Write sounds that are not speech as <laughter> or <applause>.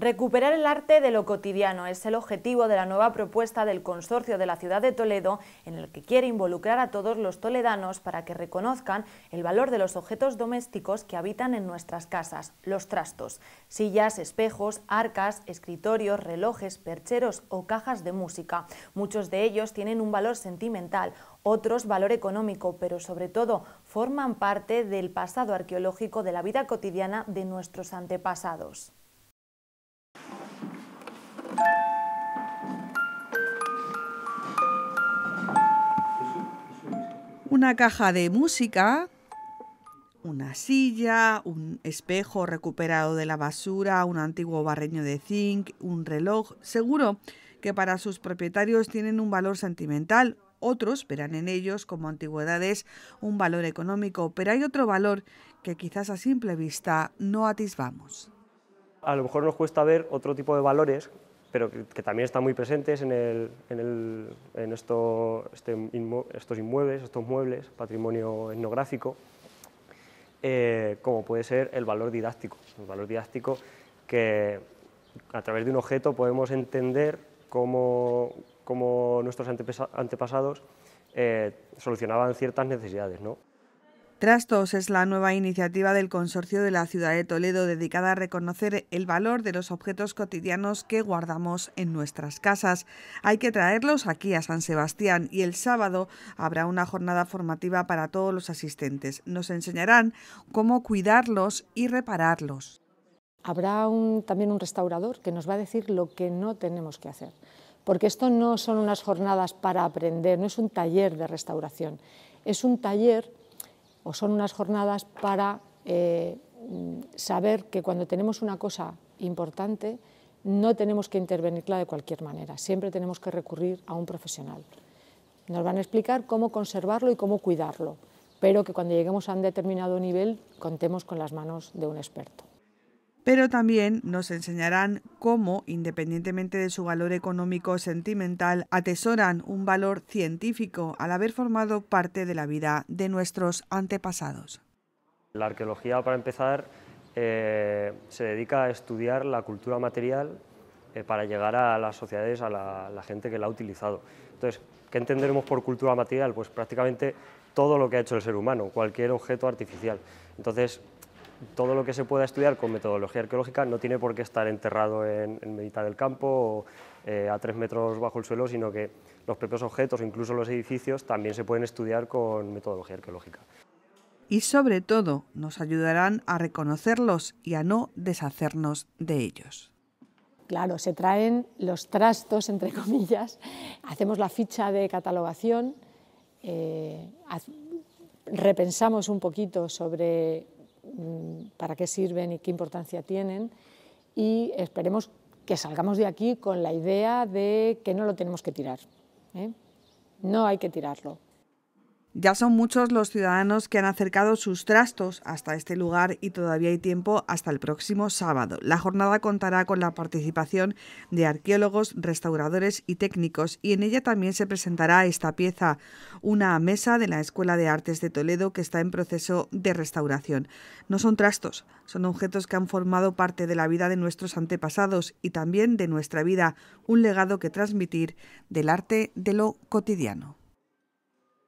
Recuperar el arte de lo cotidiano es el objetivo de la nueva propuesta del Consorcio de la Ciudad de Toledo, en el que quiere involucrar a todos los toledanos para que reconozcan el valor de los objetos domésticos que habitan en nuestras casas, los trastos, sillas, espejos, arcas, escritorios, relojes, percheros o cajas de música. Muchos de ellos tienen un valor sentimental, otros valor económico, pero sobre todo forman parte del pasado arqueológico de la vida cotidiana de nuestros antepasados. una caja de música, una silla, un espejo recuperado de la basura, un antiguo barreño de zinc, un reloj. Seguro que para sus propietarios tienen un valor sentimental. Otros verán en ellos como antigüedades un valor económico, pero hay otro valor que quizás a simple vista no atisbamos. A lo mejor nos cuesta ver otro tipo de valores pero que, también están muy presentes en, este estos inmuebles, estos muebles, patrimonio etnográfico, eh, como puede ser el valor didáctico. El valor didáctico que a través de un objeto podemos entender cómo, nuestros antepasados eh, solucionaban ciertas necesidades. ¿no? Trastos es la nueva iniciativa del Consorcio de la Ciudad de Toledo dedicada a reconocer el valor de los objetos cotidianos que guardamos en nuestras casas. Hay que traerlos aquí a San Sebastián y el sábado habrá una jornada formativa para todos los asistentes. Nos enseñarán cómo cuidarlos y repararlos. Habrá también un restaurador que nos va a decir lo que no tenemos que hacer, porque esto no son unas jornadas para aprender, no es un taller de restauración, es un taller son unas jornadas para eh, saber que cuando tenemos una cosa importante no tenemos que intervenirla de cualquier manera, siempre tenemos que recurrir a un profesional. Nos van a explicar cómo conservarlo y cómo cuidarlo, pero que cuando lleguemos a un determinado nivel contemos con las manos de un experto pero también nos enseñarán cómo, independientemente de su valor económico o sentimental, atesoran un valor científico al haber formado parte de la vida de nuestros antepasados. La arqueología, para empezar, eh, se dedica a estudiar la cultura material eh, para llegar a las sociedades, a la, gente que la ha utilizado. Entonces, ¿qué entenderemos por cultura material? Pues prácticamente todo lo que ha hecho el ser humano, cualquier objeto artificial. Entonces, todo lo que se pueda estudiar con metodología arqueológica no tiene por qué estar enterrado en, medita mitad del campo o eh, a tres metros bajo el suelo, sino que los propios objetos, incluso los edificios, también se pueden estudiar con metodología arqueológica. Y sobre todo, nos ayudarán a reconocerlos y a no deshacernos de ellos claro, se traen los trastos, entre comillas, <laughs> hacemos la ficha de catalogación, eh, repensamos un poquito sobre Mm, para qué sirven y qué importancia tienen y esperemos que salgamos de aquí con la idea de que no lo tenemos que tirar. ¿eh? No hay que tirarlo, ya son muchos los ciudadanos que han acercado sus trastos hasta este lugar y todavía hay tiempo hasta el próximo sábado. La jornada contará con la participación de arqueólogos, restauradores y técnicos y en ella también se presentará esta pieza, una mesa de la Escuela de Artes de Toledo que está en proceso de restauración. No son trastos, son objetos que han formado parte de la vida de nuestros antepasados y también de nuestra vida, un legado que transmitir del arte de lo cotidiano.